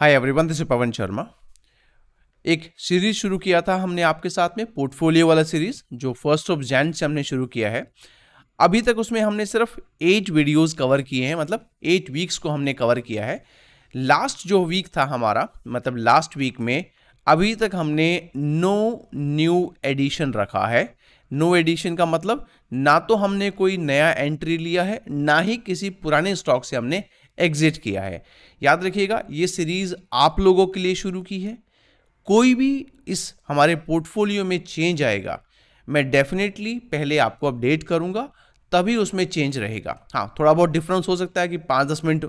hi everyone this Pawan Sharma एक series शुरू किया था हमने आपके साथ में पोर्टफोलियो वाला सीरीज जो फर्स्ट ऑफ जैन से हमने शुरू किया है अभी तक उसमें हमने सिर्फ एट वीडियोस कवर किए हैं मतलब एट वीक्स को हमने कवर किया है लास्ट जो वीक था हमारा मतलब लास्ट वीक में अभी तक हमने नो न्यू एडिशन रखा है नो एडिशन का मतलब ना तो हमने कोई नया एंट्री लिया है ना ही किसी पुराने स्टॉक से हमने एग्जिट किया है याद रखिएगा ये सीरीज़ आप लोगों के लिए शुरू की है कोई भी इस हमारे पोर्टफोलियो में चेंज आएगा मैं डेफिनेटली पहले आपको अपडेट करूंगा तभी उसमें चेंज रहेगा हाँ थोड़ा बहुत डिफरेंस हो सकता है कि पाँच दस मिनट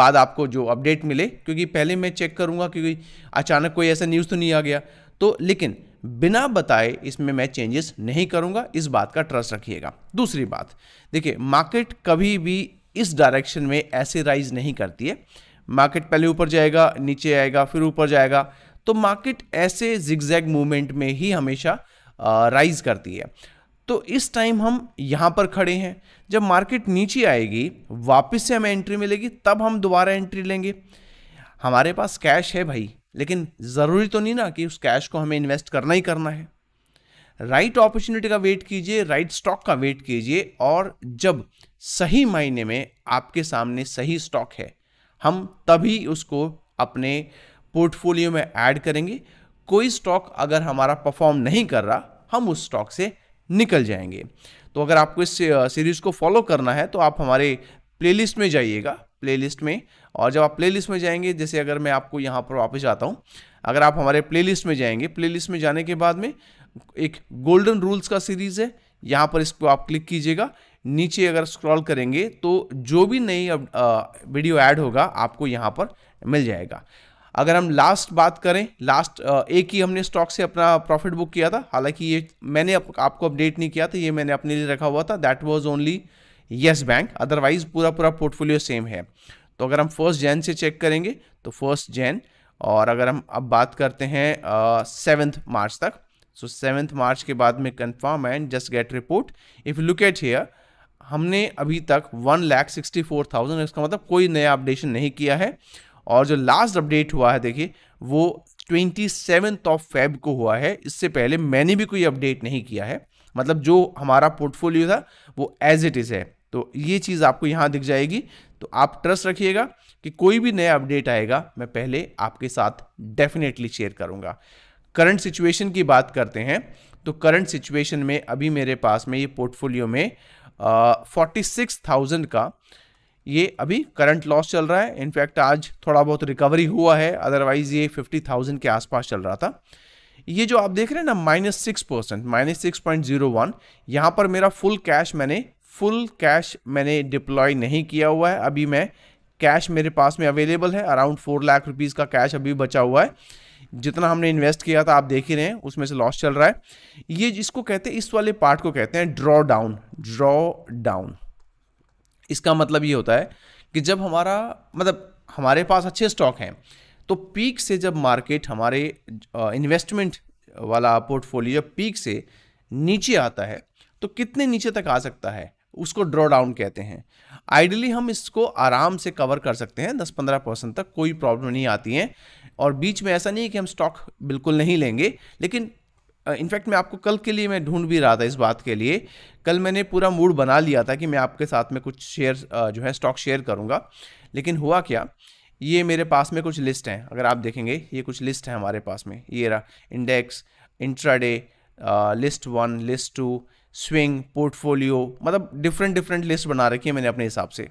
बाद आपको जो अपडेट मिले क्योंकि पहले मैं चेक करूँगा क्योंकि अचानक कोई ऐसा न्यूज़ तो नहीं आ गया तो लेकिन बिना बताए इसमें मैं चेंजेस नहीं करूँगा इस बात का ट्रस्ट रखिएगा दूसरी बात देखिए मार्केट कभी भी इस डायरेक्शन में ऐसे राइज नहीं करती है मार्केट पहले ऊपर जाएगा नीचे आएगा फिर ऊपर जाएगा तो मार्केट ऐसे जिगजैग मूवमेंट में ही हमेशा राइज करती है तो इस टाइम हम यहाँ पर खड़े हैं जब मार्केट नीचे आएगी वापस से हमें एंट्री मिलेगी तब हम दोबारा एंट्री लेंगे हमारे पास कैश है भाई लेकिन ज़रूरी तो नहीं ना कि उस कैश को हमें इन्वेस्ट करना ही करना है राइट अपॉर्चुनिटी का वेट कीजिए राइट स्टॉक का वेट कीजिए और जब सही मायने में आपके सामने सही स्टॉक है हम तभी उसको अपने पोर्टफोलियो में ऐड करेंगे कोई स्टॉक अगर हमारा परफॉर्म नहीं कर रहा हम उस स्टॉक से निकल जाएंगे तो अगर आपको इस सीरीज़ को फॉलो करना है तो आप हमारे प्लेलिस्ट में जाइएगा प्लेलिस्ट में और जब आप प्लेलिस्ट में जाएंगे जैसे अगर मैं आपको यहाँ पर वापस आता हूँ अगर आप हमारे प्लेलिस्ट में जाएंगे प्लेलिस्ट में जाने के बाद में एक गोल्डन रूल्स का सीरीज़ है यहाँ पर इसको आप क्लिक कीजिएगा नीचे अगर स्क्रॉल करेंगे तो जो भी नई वीडियो ऐड होगा आपको यहाँ पर मिल जाएगा अगर हम लास्ट बात करें लास्ट एक ही हमने स्टॉक से अपना प्रॉफिट बुक किया था हालांकि ये मैंने आप, आपको अपडेट नहीं किया था ये मैंने अपने लिए रखा हुआ था that was only Yes Bank otherwise पूरा पूरा पोर्टफोलियो सेम है तो अगर हम फर्स्ट जैन से चेक करेंगे तो फर्स्ट जैन और अगर हम अब बात करते हैं सेवन्थ मार्च तक सो सेवन्थ मार्च के बाद में confirm and just get report if you look at here हमने अभी तक one lakh sixty four thousand इसका मतलब कोई नया अपडेशन नहीं किया है और जो लास्ट अपडेट हुआ है देखिए वो ट्वेंटी सेवन्थ ऑफ फेब को हुआ है इससे पहले मैंने भी कोई अपडेट नहीं किया है मतलब जो हमारा पोर्टफोलियो था वो एज इट इज़ है तो ये चीज़ आपको यहाँ दिख जाएगी तो आप ट्रस्ट रखिएगा कि कोई भी नया अपडेट आएगा मैं पहले आपके साथ डेफिनेटली शेयर करूँगा करंट सिचुएशन की बात करते हैं तो करंट सिचुएशन में अभी मेरे पास में ये पोर्टफोलियो में फोर्टी सिक्स थाउजेंड का ये अभी करंट लॉस चल रहा है इनफैक्ट आज थोड़ा बहुत रिकवरी हुआ है अदरवाइज़ ये फिफ्टी थाउजेंड के आसपास चल रहा था ये जो आप देख रहे हैं ना minus six percent minus six point zero one यहाँ पर मेरा फुल कैश मैंने फुल कैश मैंने डिप्लॉय नहीं किया हुआ है अभी मैं कैश मेरे पास में अवेलेबल है अराउंड फोर लाख रुपीज़ का कैश अभी बचा हुआ है जितना हमने इन्वेस्ट किया था आप देख ही रहे हैं उसमें से लॉस चल रहा है ये जिसको कहते हैं इस वाले पार्ट को कहते हैं ड्रॉ डाउन ड्रॉ डाउन इसका मतलब ये होता है कि जब हमारा मतलब हमारे पास अच्छे स्टॉक हैं तो पीक से जब मार्केट हमारे इन्वेस्टमेंट वाला पोर्टफोलियो पीक से नीचे आता है तो कितने नीचे तक आ सकता है उसको ड्रॉ डाउन कहते हैं आइडियली हम इसको आराम से कवर कर सकते हैं 10-15 परसेंट तक कोई प्रॉब्लम नहीं आती है और बीच में ऐसा नहीं है कि हम स्टॉक बिल्कुल नहीं लेंगे लेकिन इनफैक्ट मैं आपको कल के लिए मैं ढूंढ भी रहा था इस बात के लिए कल मैंने पूरा मूड बना लिया था कि मैं आपके साथ में कुछ शेयर जो है स्टॉक शेयर करूँगा लेकिन हुआ क्या ये मेरे पास में कुछ लिस्ट हैं अगर आप देखेंगे ये कुछ लिस्ट हैं हमारे पास में ये रहा index intraday list one list two swing portfolio मतलब डिफरेंट डिफरेंट लिस्ट बना रखी है मैंने अपने हिसाब से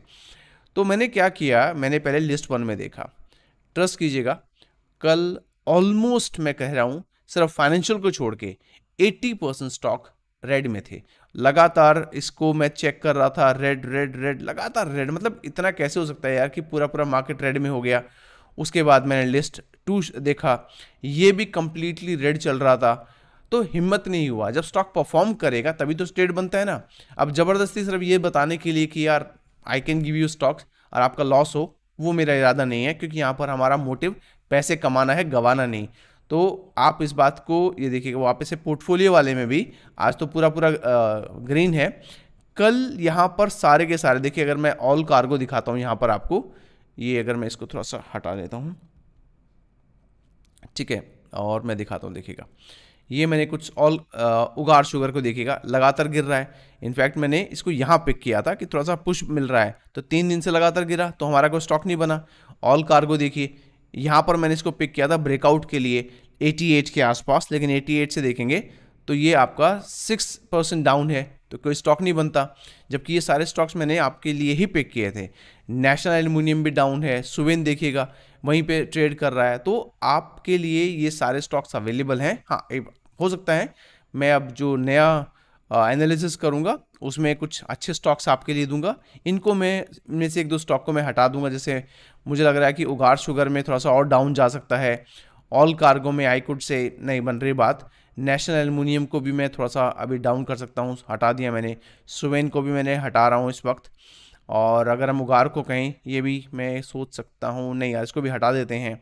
तो मैंने क्या किया मैंने पहले लिस्ट वन में देखा ट्रस्ट कीजिएगा कल ऑलमोस्ट मैं कह रहा हूँ सिर्फ फाइनेंशियल को छोड़ के 80 परसेंट स्टॉक रेड में थे लगातार इसको मैं चेक कर रहा था रेड रेड रेड लगातार रेड मतलब इतना कैसे हो सकता है यार कि पूरा पूरा मार्केट रेड में हो गया उसके बाद मैंने लिस्ट टू देखा ये भी कंप्लीटली रेड चल रहा था तो हिम्मत नहीं हुआ जब स्टॉक परफॉर्म करेगा तभी तो स्टेट बनता है ना अब ज़बरदस्ती सिर्फ ये बताने के लिए कि यार I can give you stocks और आपका लॉस हो वो मेरा इरादा नहीं है क्योंकि यहाँ पर हमारा मोटिव पैसे कमाना है गंवाना नहीं तो आप इस बात को ये देखिएगा वापस से पोर्टफोलियो वाले में भी आज तो पूरा पूरा ग्रीन है कल यहाँ पर सारे के सारे देखिए अगर मैं ऑल कार्गो दिखाता हूँ यहाँ पर आपको ये अगर मैं इसको थोड़ा सा हटा देता हूँ ठीक है और मैं दिखाता हूँ देखिएगा ये मैंने कुछ ऑल उगार शुगर को देखिएगा लगातार गिर रहा है इनफैक्ट मैंने इसको यहाँ पिक किया था कि थोड़ा सा पुश मिल रहा है तो तीन दिन से लगातार गिरा तो हमारा कोई स्टॉक नहीं बना ऑल कार्गो देखिए यहाँ पर मैंने इसको पिक किया था ब्रेकआउट के लिए 88 के आसपास लेकिन 88 से देखेंगे तो ये आपका सिक्स परसेंट डाउन है तो कोई स्टॉक नहीं बनता जबकि ये सारे स्टॉक्स मैंने आपके लिए ही पिक किए थे नेशनल एलमिनियम भी डाउन है सुवेन देखिएगा वहीं पे ट्रेड कर रहा है तो आपके लिए ये सारे स्टॉक्स अवेलेबल हैं हाँ हो सकता है मैं अब जो नया एनालिसिस करूँगा उसमें कुछ अच्छे स्टॉक्स आपके लिए दूंगा इनको मैं में से एक दो स्टॉक को मैं हटा दूंगा जैसे मुझे लग रहा है कि उगार शुगर में थोड़ा सा और डाउन जा सकता है ऑल कार्गो में आई कुड से नहीं बन रही बात नेशनल एलमिनियम को भी मैं थोड़ा सा अभी डाउन कर सकता हूँ हटा दिया मैंने सुवेन को भी मैंने हटा रहा हूँ इस वक्त और अगर हम उगार को कहें ये भी मैं सोच सकता हूँ नहीं यार इसको भी हटा देते हैं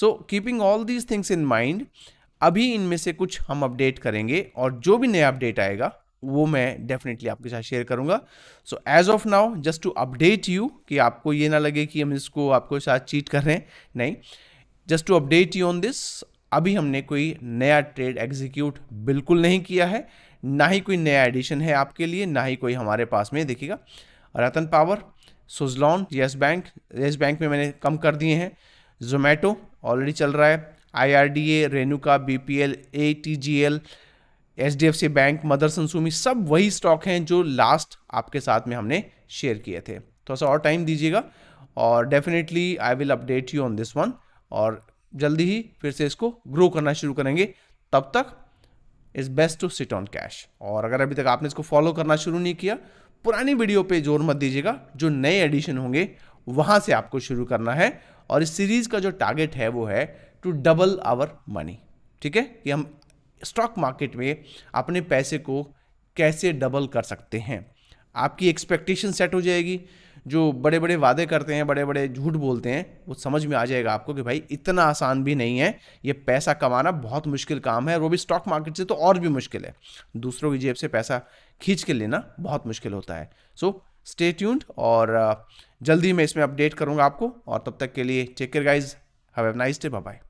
so keeping all these things in mind अभी इनमें से कुछ हम अपडेट करेंगे और जो भी नया अपडेट आएगा वो मैं डेफिनेटली आपके साथ शेयर करूंगा so as of now just to update you कि आपको ये ना लगे कि हम इसको आपको साथ चीट कर रहे हैं नहीं just to update you on this अभी हमने कोई नया ट्रेड एग्जीक्यूट बिल्कुल नहीं किया है ना ही कोई नया एडिशन है आपके लिए ना ही कोई हमारे पास में देखिएगा Ratan power Suzlon Yes Bank Yes Bank में मैंने कम कर दिए हैं जोमेटो ऑलरेडी चल रहा है IRDA Renuka BPL ATGL HDFC bank Motherson Sumi सब वही स्टॉक हैं जो लास्ट आपके साथ में हमने शेयर किए थे थोड़ा तो सा और टाइम दीजिएगा और definitely I will update you on this one और जल्दी ही फिर से इसको ग्रो करना शुरू करेंगे तब तक is best to sit on cash और अगर अभी तक आपने इसको फॉलो करना शुरू नहीं किया पुरानी वीडियो पे जोर मत दीजिएगा जो नए एडिशन होंगे वहाँ से आपको शुरू करना है और इस सीरीज़ का जो टारगेट है वो है टू डबल आवर मनी ठीक है कि हम स्टॉक मार्केट में अपने पैसे को कैसे डबल कर सकते हैं आपकी एक्सपेक्टेशन सेट हो जाएगी जो बड़े बड़े वादे करते हैं बड़े बड़े झूठ बोलते हैं वो समझ में आ जाएगा आपको कि भाई इतना आसान भी नहीं है ये पैसा कमाना बहुत मुश्किल काम है वो भी स्टॉक मार्केट से तो और भी मुश्किल है दूसरों की जेब से पैसा खींच के लेना बहुत मुश्किल होता है सो स्टे ट्यून्ड और जल्दी मैं इसमें अपडेट करूँगा आपको और तब तक के लिए take care guys have a nice day bye